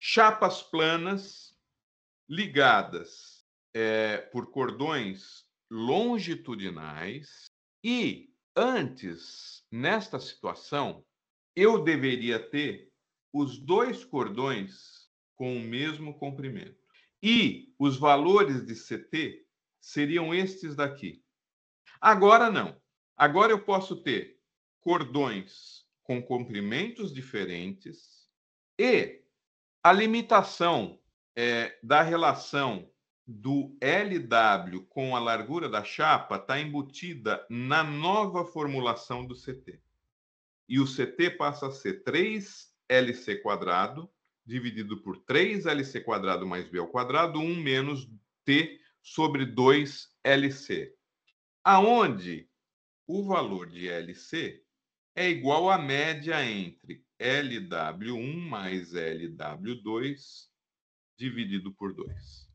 chapas planas ligadas é, por cordões longitudinais e antes, nesta situação, eu deveria ter os dois cordões com o mesmo comprimento. E os valores de CT seriam estes daqui. Agora não. Agora eu posso ter cordões com comprimentos diferentes e a limitação é, da relação do LW com a largura da chapa está embutida na nova formulação do CT. E o CT passa a ser 3LC quadrado dividido por 3LC quadrado mais B ao quadrado, 1 menos T sobre 2LC. Aonde o valor de LC é igual à média entre LW1 mais LW2 dividido por 2.